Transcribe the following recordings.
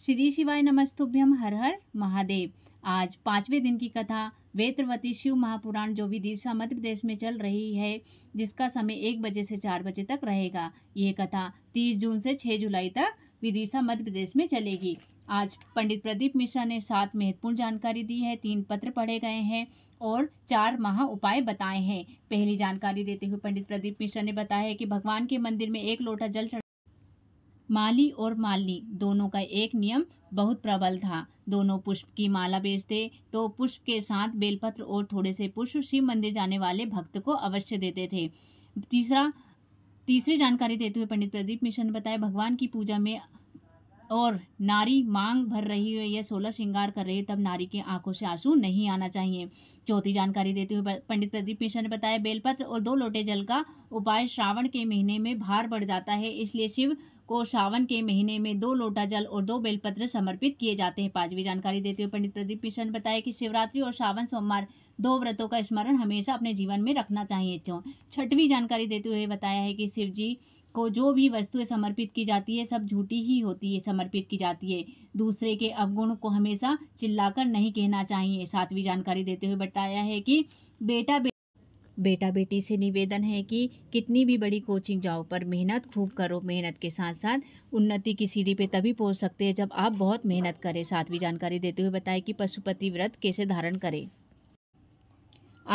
श्री शिवाय नमस्तुभ्यम हर हर महादेव आज पाँचवें दिन की कथा वेत्रवती शिव महापुराण जो विदिशा मध्य प्रदेश में चल रही है जिसका समय एक बजे से चार बजे तक रहेगा यह कथा तीस जून से छः जुलाई तक विदिशा मध्य प्रदेश में चलेगी आज पंडित प्रदीप मिश्रा ने सात महत्वपूर्ण जानकारी दी है तीन पत्र पढ़े गए हैं और चार महा उपाय बताए हैं पहली जानकारी देते हुए पंडित प्रदीप मिश्रा ने बताया है कि भगवान के मंदिर में एक लोटा जल माली और मालनी दोनों का एक नियम बहुत प्रबल था दोनों पुष्प की माला बेचते तो पुष्प के साथ बेलपत्र और थोड़े से पुष्प शिव मंदिर जाने वाले भक्त को अवश्य देते थे तीसरा तीसरी जानकारी देते हुए पंडित प्रदीप मिश्र ने बताया भगवान की पूजा में और नारी मांग भर रही है या सोलह श्रृंगार कर रही है तब नारी की आंखों से आंसू नहीं आना चाहिए चौथी जानकारी देते हुए पंडित प्रदीप मिश्र ने बताया बेलपत्र और दो लोटे जल का उपाय श्रावण के महीने में भार बढ़ जाता है इसलिए शिव को सावन के महीने में दो लोटा जल और दो बेलपत्र समर्पित किए जाते हैं पांचवी जानकारी देते हुए पंडित प्रदीप मिश्र ने बताया कि शिवरात्रि और सावन सोमवार दो व्रतों का स्मरण हमेशा अपने जीवन में रखना चाहिए छठवीं जानकारी देते हुए बताया है कि शिव जी को जो भी वस्तुएं समर्पित की जाती है सब झूठी ही होती है समर्पित की जाती है दूसरे के अवगुण को हमेशा चिल्लाकर नहीं कहना चाहिए सातवीं जानकारी देते हुए बताया है कि बेटा बेटा बेटी से निवेदन है कि कितनी भी बड़ी कोचिंग जाओ पर मेहनत खूब करो मेहनत के साथ साथ उन्नति की सीढ़ी पे तभी पहुंच सकते हैं जब आप बहुत मेहनत करें सातवीं जानकारी देते हुए बताएं कि पशुपति व्रत कैसे धारण करें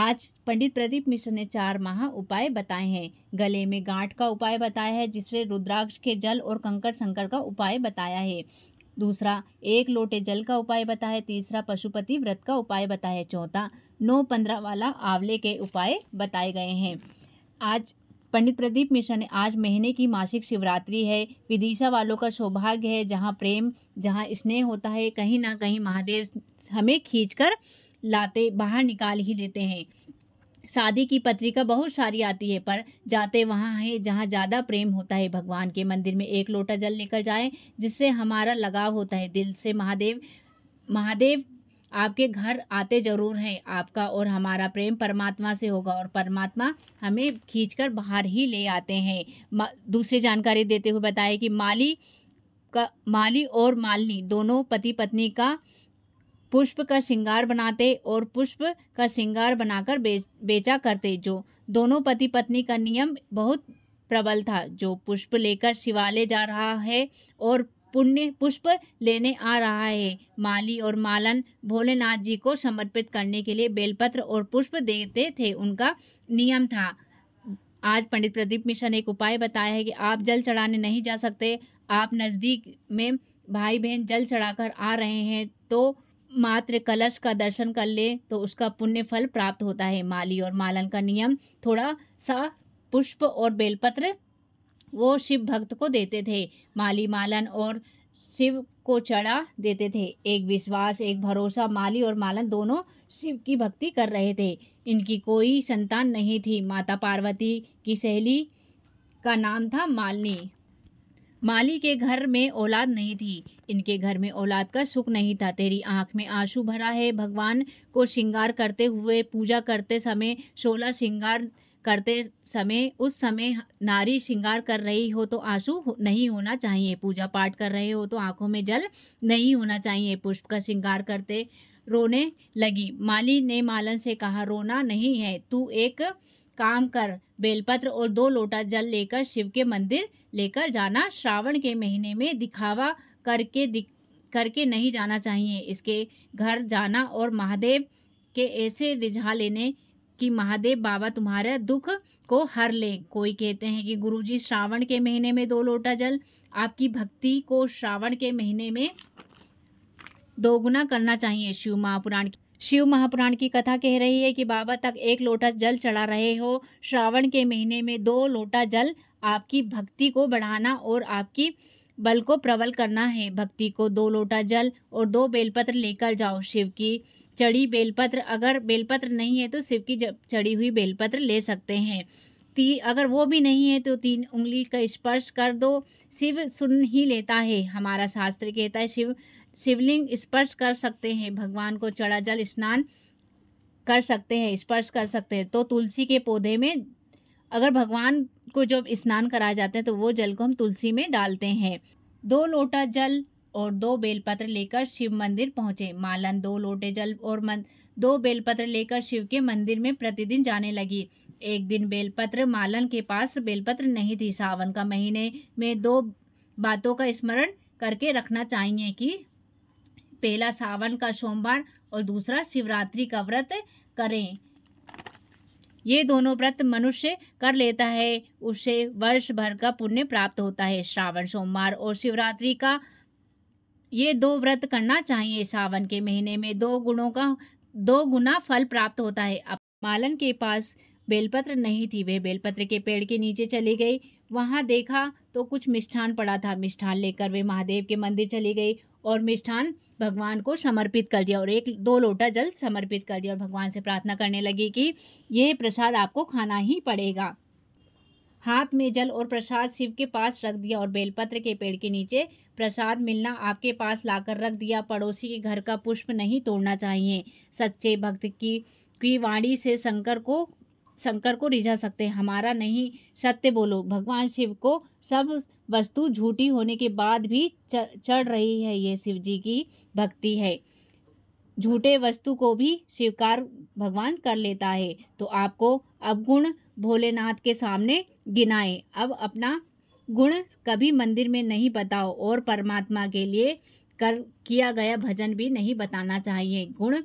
आज पंडित प्रदीप मिश्र ने चार माह उपाय बताए हैं गले में गांठ का उपाय बताया है जिससे रुद्राक्ष के जल और कंकड़ संकर का उपाय बताया है दूसरा एक लोटे जल का उपाय बताए तीसरा पशुपति व्रत का उपाय बताए चौथा नौ पंद्रह वाला आंवले के उपाय बताए गए हैं आज पंडित प्रदीप मिश्रा ने आज महीने की मासिक शिवरात्रि है विदिशा वालों का सौभाग्य है जहाँ प्रेम जहाँ स्नेह होता है कहीं ना कहीं महादेव हमें खींच कर लाते बाहर निकाल ही लेते हैं शादी की पत्रिका बहुत सारी आती है पर जाते वहाँ है जहाँ ज़्यादा प्रेम होता है भगवान के मंदिर में एक लोटा जल लेकर जाए जिससे हमारा लगाव होता है दिल से महादेव महादेव आपके घर आते जरूर हैं आपका और हमारा प्रेम परमात्मा से होगा और परमात्मा हमें खींचकर बाहर ही ले आते हैं दूसरी जानकारी देते हुए बताया कि माली का माली और मालिनी दोनों पति पत्नी का पुष्प का श्रृंगार बनाते और पुष्प का श्रृंगार बनाकर बेच बेचा करते जो दोनों पति पत्नी का नियम बहुत प्रबल था जो पुष्प लेकर शिवालय जा रहा है और पुण्य पुष्प लेने आ रहा है माली और मालन भोलेनाथ जी को समर्पित करने के लिए बेलपत्र और पुष्प देते थे उनका नियम था आज पंडित प्रदीप मिश्रा ने एक उपाय बताया है कि आप जल चढ़ाने नहीं जा सकते आप नज़दीक में भाई बहन जल चढ़ाकर आ रहे हैं तो मात्र कलश का दर्शन कर ले तो उसका पुण्य फल प्राप्त होता है माली और मालन का नियम थोड़ा सा पुष्प और बेलपत्र वो शिव भक्त को देते थे माली मालन और शिव को चढ़ा देते थे एक विश्वास एक भरोसा माली और मालन दोनों शिव की भक्ति कर रहे थे इनकी कोई संतान नहीं थी माता पार्वती की सहेली का नाम था मालनी माली के घर में औलाद नहीं थी इनके घर में औलाद का सुख नहीं था तेरी आंख में आंसू भरा है भगवान को श्रृंगार करते हुए पूजा करते समय शोला श्रृंगार करते समय उस समय नारी श्रृंगार कर रही हो तो आंसू नहीं होना चाहिए पूजा पाठ कर रहे हो तो आंखों में जल नहीं होना चाहिए पुष्प का श्रृंगार करते रोने लगी माली ने मालन से कहा रोना नहीं है तू एक काम कर बेलपत्र और दो लोटा जल लेकर शिव के मंदिर लेकर जाना श्रावण के महीने में दिखावा करके दिख करके नहीं जाना चाहिए इसके घर जाना और महादेव के ऐसे रिझा लेने कि महादेव बाबा तुम्हारे दुख को हर ले कोई कहते हैं कि गुरुजी श्रावण के महीने में दो लोटा जल आपकी भक्ति को श्रावण के महीने में दोगुना करना चाहिए शिव महापुराण शिव महापुराण की कथा कह रही है कि बाबा तक एक लोटा जल चढ़ा रहे हो श्रावण के महीने में दो लोटा जल आपकी भक्ति को बढ़ाना और आपकी बल को प्रबल करना है भक्ति को दो लोटा जल और दो बेलपत्र लेकर जाओ शिव की चढ़ी बेलपत्र अगर बेलपत्र नहीं है तो शिव की चढ़ी हुई बेलपत्र ले सकते हैं ती अगर वो भी नहीं है तो तीन उंगली का स्पर्श कर दो शिव सुन ही लेता है हमारा शास्त्र कहता है शिव शिवलिंग स्पर्श कर सकते हैं भगवान को चढ़ा जल स्नान कर सकते हैं स्पर्श कर सकते हैं तो तुलसी के पौधे में अगर भगवान को जब स्नान कराया जाता है तो वो जल को हम तुलसी में डालते हैं दो लोटा जल और दो बेलपत्र लेकर शिव मंदिर पहुँचे मालन दो लोटे जल और मन दो बेलपत्र लेकर शिव के मंदिर में प्रतिदिन जाने लगी एक दिन बेलपत्र मालन के पास बेलपत्र नहीं थी सावन का महीने में दो बातों का स्मरण करके रखना चाहिए कि पहला सावन का सोमवार और दूसरा शिवरात्रि का व्रत करें ये दोनों व्रत मनुष्य कर लेता है उसे वर्ष भर का पुण्य प्राप्त होता है श्रावण सोमवार और शिवरात्रि का ये दो व्रत करना चाहिए सावन के महीने में दो गुणों का दो गुना फल प्राप्त होता है अब मालन के पास बेलपत्र नहीं थी वह बेलपत्र के पेड़ के नीचे चली गई वहाँ देखा तो कुछ मिष्ठान पड़ा था मिष्ठान लेकर वे महादेव के मंदिर चली गई और मिष्ठान भगवान को समर्पित कर दिया और एक दो लोटा जल समर्पित कर दिया और भगवान से प्रार्थना करने लगी कि ये प्रसाद आपको खाना ही पड़ेगा हाथ में जल और प्रसाद शिव के पास रख दिया और बेलपत्र के पेड़ के नीचे प्रसाद मिलना आपके पास लाकर रख दिया पड़ोसी के घर का पुष्प नहीं तोड़ना चाहिए सच्चे भक्त की की वाणी से शंकर को शंकर को रिझा सकते हमारा नहीं सत्य बोलो भगवान शिव को सब वस्तु झूठी होने के बाद भी चढ़ रही है ये शिव जी की भक्ति है झूठे वस्तु को भी स्वीकार भगवान कर लेता है तो आपको अब गुण भोलेनाथ के सामने गिनाए अब अपना गुण कभी मंदिर में नहीं बताओ और परमात्मा के लिए कर किया गया भजन भी नहीं बताना चाहिए गुण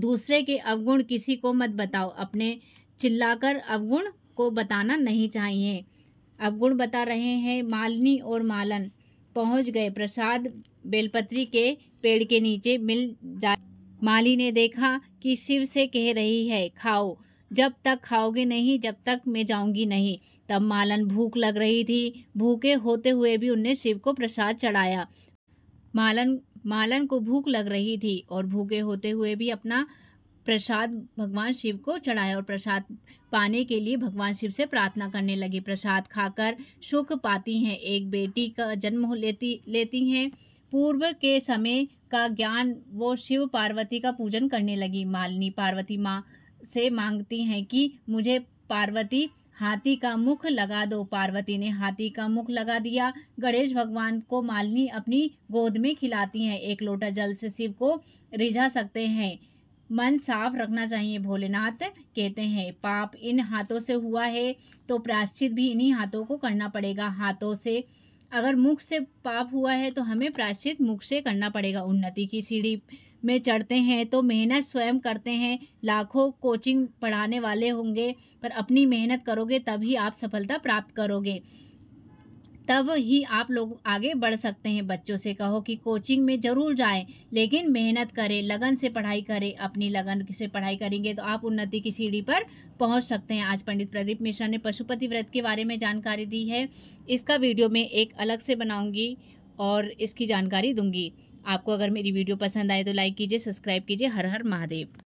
दूसरे के अवगुण किसी को मत बताओ अपने चिल्लाकर अवगुण को बताना नहीं चाहिए अब गुण बता रहे हैं मालनी और मालन पहुंच गए प्रसाद बेलपत्री के पेड़ के नीचे मिल जा माली ने देखा कि शिव से कह रही है खाओ जब तक खाओगे नहीं जब तक मैं जाऊंगी नहीं तब मालन भूख लग रही थी भूखे होते हुए भी उनने शिव को प्रसाद चढ़ाया मालन मालन को भूख लग रही थी और भूखे होते हुए भी अपना प्रसाद भगवान शिव को चढ़ाया और प्रसाद पाने के लिए भगवान शिव से प्रार्थना करने लगी प्रसाद खाकर सुख पाती हैं एक बेटी का जन्म लेती लेती हैं पूर्व के समय का ज्ञान वो शिव पार्वती का पूजन करने लगी मालिनी पार्वती माँ से मांगती हैं कि मुझे पार्वती हाथी का मुख लगा दो पार्वती ने हाथी का मुख लगा दिया गणेश भगवान को मालिनी अपनी गोद में खिलाती हैं एक लोटा जल से शिव को रिझा सकते हैं मन साफ रखना चाहिए भोलेनाथ कहते हैं पाप इन हाथों से हुआ है तो प्राश्चित भी इन्हीं हाथों को करना पड़ेगा हाथों से अगर मुख से पाप हुआ है तो हमें प्राश्चित मुख से करना पड़ेगा उन्नति की सीढ़ी में चढ़ते हैं तो मेहनत स्वयं करते हैं लाखों कोचिंग पढ़ाने वाले होंगे पर अपनी मेहनत करोगे तभी आप सफलता प्राप्त करोगे तब ही आप लोग आगे बढ़ सकते हैं बच्चों से कहो कि कोचिंग में ज़रूर जाएं लेकिन मेहनत करें लगन से पढ़ाई करें अपनी लगन से पढ़ाई करेंगे तो आप उन्नति की सीढ़ी पर पहुंच सकते हैं आज पंडित प्रदीप मिश्रा ने पशुपति व्रत के बारे में जानकारी दी है इसका वीडियो मैं एक अलग से बनाऊँगी और इसकी जानकारी दूँगी आपको अगर मेरी वीडियो पसंद आए तो लाइक कीजिए सब्सक्राइब कीजिए हर हर महादेव